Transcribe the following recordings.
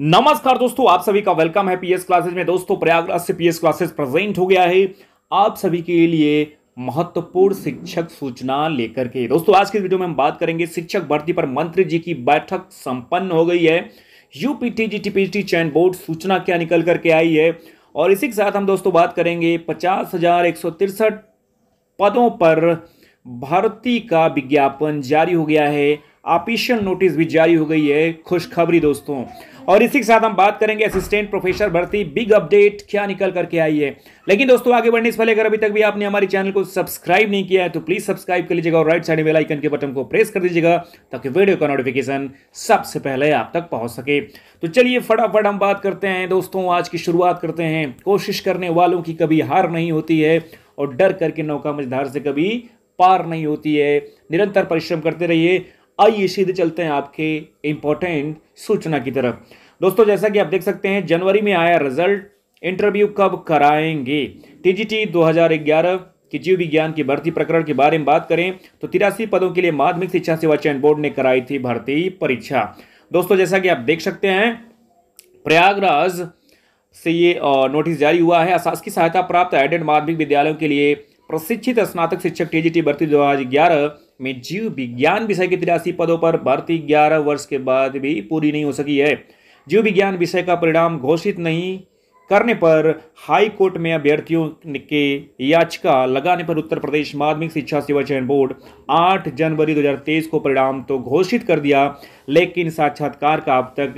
नमस्कार दोस्तों आप सभी का वेलकम है पीएस क्लासेस में दोस्तों प्रयागराज से पीएस क्लासेस प्रेजेंट हो गया है आप सभी के लिए महत्वपूर्ण शिक्षक सूचना लेकर के दोस्तों आज के वीडियो में हम बात करेंगे शिक्षक भर्ती पर मंत्री जी की बैठक संपन्न हो गई है यूपीटी जी टीपीटी चयन बोर्ड सूचना क्या निकल करके आई है और इसी के साथ हम दोस्तों बात करेंगे पचास पदों पर भर्ती का विज्ञापन जारी हो गया है ऑफिशियल नोटिस भी जारी हो गई है खुशखबरी दोस्तों और इसी के साथ हम बात करेंगे असिस्टेंट प्रोफेसर भर्ती बिग अपडेट क्या निकल करके आई है लेकिन दोस्तों आगे बढ़ने से पहले अगर अभी तक भी आपने हमारे चैनल को सब्सक्राइब नहीं किया है तो प्लीज सब्सक्राइब कर लीजिएगा और राइट साइड में आइकन के बटन को प्रेस कर दीजिएगा ताकि वीडियो का नोटिफिकेशन सबसे पहले आप तक पहुंच सके तो चलिए फटाफट हम बात करते हैं दोस्तों आज की शुरुआत करते हैं कोशिश करने वालों की कभी हार नहीं होती है और डर करके नौका मझधार से कभी पार नहीं होती है निरंतर परिश्रम करते रहिए आइए सीधे चलते हैं आपके इंपॉर्टेंट सूचना की तरफ दोस्तों जैसा कि आप देख सकते हैं जनवरी में आया रिजल्ट इंटरव्यू कब कराएंगे टीजीटी 2011 की जीव विज्ञान की भर्ती प्रकरण के बारे में बात करें तो तिरासी पदों के लिए माध्यमिक शिक्षा सेवा चयन बोर्ड ने कराई थी भर्ती परीक्षा दोस्तों जैसा कि आप देख सकते हैं प्रयागराज से ये नोटिस जारी हुआ है असास की सहायता प्राप्त एडेड माध्यमिक विद्यालयों के लिए प्रशिक्षित स्नातक शिक्षक टीजीटी भर्ती दो में जीव विज्ञान विषय के तिरासी पदों पर भर्ती ग्यारह वर्ष के बाद भी पूरी नहीं हो सकी है जीव विज्ञान विषय का परिणाम घोषित नहीं करने पर हाई कोर्ट में अभ्यर्थियों के याचिका लगाने पर उत्तर प्रदेश माध्यमिक शिक्षा सेवा चयन बोर्ड 8 जनवरी 2023 को परिणाम तो घोषित कर दिया लेकिन साक्षात्कार का अब तक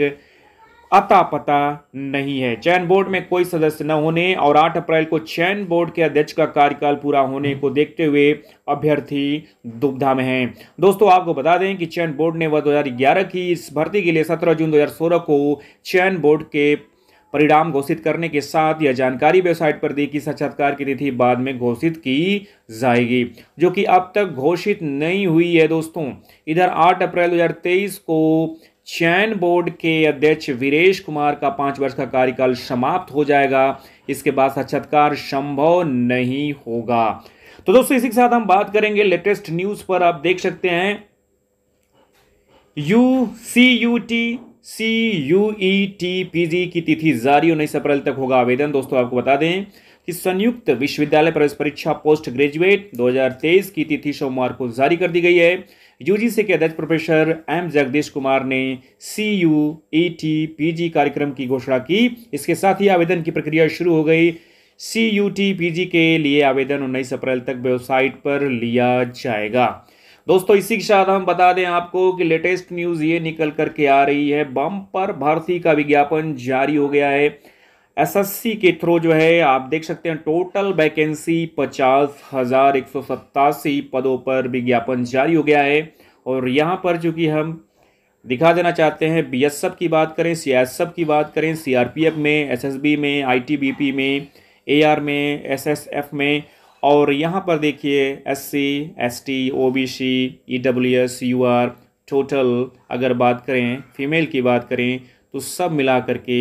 अता पता नहीं है चयन बोर्ड में कोई सदस्य न होने और 8 अप्रैल को चयन बोर्ड के अध्यक्ष का कार्यकाल पूरा होने को देखते हुए अभ्यर्थी दुविधा में हैं दोस्तों आपको बता दें कि चयन बोर्ड ने वह 2011 की इस भर्ती के लिए 17 जून 2016 को चयन बोर्ड के परिणाम घोषित करने के साथ यह जानकारी वेबसाइट पर दी कि साक्षात्कार की तिथि बाद में घोषित की जाएगी जो कि अब तक घोषित नहीं हुई है दोस्तों इधर 8 अप्रैल 2023 को चयन बोर्ड के अध्यक्ष वीरेश कुमार का पाँच वर्ष का कार्यकाल समाप्त हो जाएगा इसके बाद साक्षात्कार संभव नहीं होगा तो दोस्तों इसी के साथ हम बात करेंगे लेटेस्ट न्यूज पर आप देख सकते हैं U C U T C U E T P G की तिथि जारी उन्नीस अप्रैल तक होगा आवेदन दोस्तों आपको बता दें कि संयुक्त विश्वविद्यालय प्रवेश परीक्षा पोस्ट ग्रेजुएट 2023 की तिथि सोमवार को जारी कर दी गई है यूजीसी के अध्यक्ष प्रोफेसर एम जगदीश कुमार ने सी यू ई कार्यक्रम की घोषणा की इसके साथ ही आवेदन की प्रक्रिया शुरू हो गई C U T P G के लिए आवेदन उन्नीस अप्रैल तक वेबसाइट पर लिया जाएगा दोस्तों इसी के साथ हम बता दें आपको कि लेटेस्ट न्यूज़ ये निकल करके आ रही है बम पर भारती का विज्ञापन जारी हो गया है एसएससी के थ्रू जो है आप देख सकते हैं टोटल वैकेंसी पचास हज़ार एक सौ सत्तासी पदों पर विज्ञापन जारी हो गया है और यहाँ पर जो कि हम दिखा देना चाहते हैं बी एस एफ की बात करें सी एस एफ की बात करें सी आर पी एफ में एस एस बी में आई टी बी पी में ए आर में एस एस एफ में और यहाँ पर देखिए S C S T O B C E W S U R total अगर बात करें फीमेल की बात करें तो सब मिला करके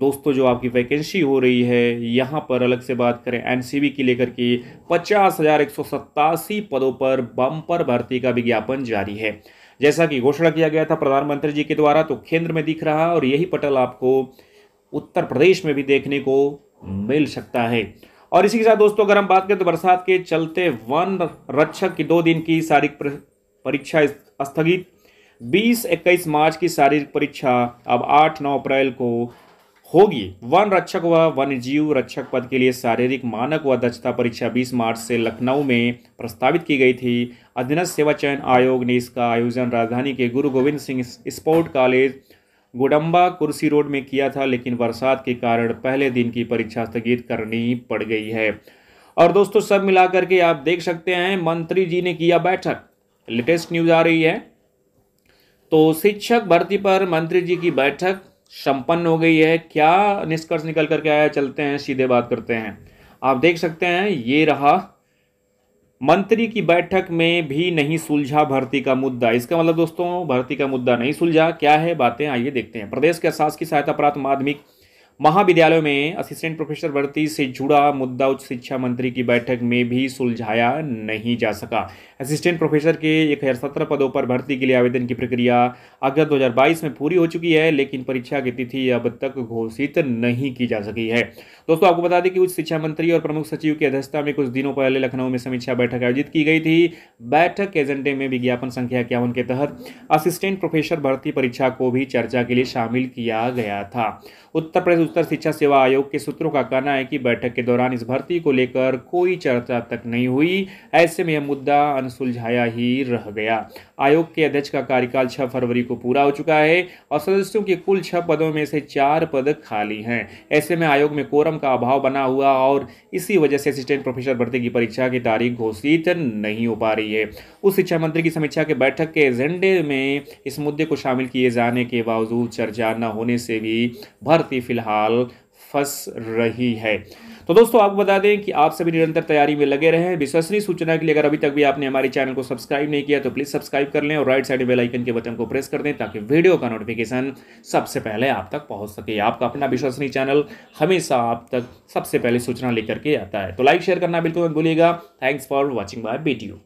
दोस्तों जो आपकी वैकेंसी हो रही है यहाँ पर अलग से बात करें एनसीबी की लेकर के पचास हज़ार एक सौ सत्तासी पदों पर बम्पर भर्ती का विज्ञापन जारी है जैसा कि घोषणा किया गया था प्रधानमंत्री जी के द्वारा तो केंद्र में दिख रहा और यही पटल आपको उत्तर प्रदेश में भी देखने को मिल सकता है और इसी के साथ दोस्तों अगर हम बात करें तो बरसात के चलते वन रक्षक की दो दिन की शारीरिक परीक्षा स्थगित 20 21 मार्च की शारीरिक परीक्षा अब 8 9 अप्रैल को होगी वन रक्षक व वन्य जीव रक्षक पद के लिए शारीरिक मानक व दक्षता परीक्षा 20 मार्च से लखनऊ में प्रस्तावित की गई थी अधीनस्थ सेवा चयन आयोग ने इसका आयोजन राजधानी के Guru Gobind Singh sport college Gudamba Kursi road में किया था लेकिन बरसात के कारण पहले दिन की परीक्षा स्थगित करनी पड़ गई है और दोस्तों सब मिलाकर के आप देख सकते हैं मंत्री जी ने किया बैठक लेटेस्ट न्यूज आ रही है तो शिक्षक भर्ती पर मंत्री जी की बैठक संपन्न हो गई है क्या निष्कर्ष निकल करके आया चलते हैं सीधे बात करते हैं आप देख सकते हैं ये रहा मंत्री की बैठक में भी नहीं सुलझा भर्ती का मुद्दा इसका मतलब दोस्तों भर्ती का मुद्दा नहीं सुलझा क्या है बातें आइए देखते हैं प्रदेश के शासकीय सहायता प्राप्त माध्यमिक महाविद्यालयों में असिस्टेंट प्रोफेसर भर्ती से जुड़ा मुद्दा उच्च शिक्षा मंत्री की बैठक में भी सुलझाया नहीं जा सका असिस्टेंट प्रोफेसर के एक हज़ार पदों पर भर्ती के लिए आवेदन की प्रक्रिया अगस्त 2022 में पूरी हो चुकी है लेकिन परीक्षा की तिथि अब तक घोषित नहीं की जा सकी है दोस्तों आपको बता दें कि उच्च शिक्षा मंत्री और प्रमुख सचिव की अध्यक्षता में कुछ दिनों पहले लखनऊ में समीक्षा बैठक आयोजित की गई थी बैठक के एजेंडे में विज्ञापन संख्या इक्यावन के तहत असिस्टेंट प्रोफेसर भर्ती परीक्षा को भी चर्चा के लिए शामिल किया गया था उत्तर प्रदेश उत्तर शिक्षा सेवा आयोग के सूत्रों का कहना है कि बैठक के दौरान इस भर्ती को लेकर कोई चर्चा तक नहीं हुई ऐसे में यह मुद्दा कारण सुलझाया ही रह गया आयोग के अध्यक्ष का कार्यकाल 6 फरवरी को पूरा हो चुका है और सदस्यों के कुल छह पदों में से चार पद खाली हैं ऐसे में आयोग में कोरम का अभाव बना हुआ और इसी वजह से असिस्टेंट प्रोफेसर भर्ती की परीक्षा की तारीख घोषित नहीं हो पा रही है उस शिक्षा मंत्री की समीक्षा के बैठक के एजेंडे में इस मुद्दे को शामिल किए जाने के बावजूद चर्चा न होने से भी भर्ती फिलहाल फंस रही है तो दोस्तों आपको बता दें कि आप सभी निरंतर तैयारी में लगे रहे विश्वसनीय सूचना के लिए अगर अभी तक भी आपने हमारे चैनल को सब्सक्राइब नहीं किया तो प्लीज़ सब्सक्राइब कर लें और राइट साइड बेल आइकन के बटन को प्रेस कर दें ताकि वीडियो का नोटिफिकेशन सबसे पहले आप तक पहुँच सके आपका अपना विश्वसनीय चैनल हमेशा आप तक सबसे पहले सूचना लेकर के आता है तो लाइक शेयर करना बिल्कुल भूलिएगा thanks for watching my video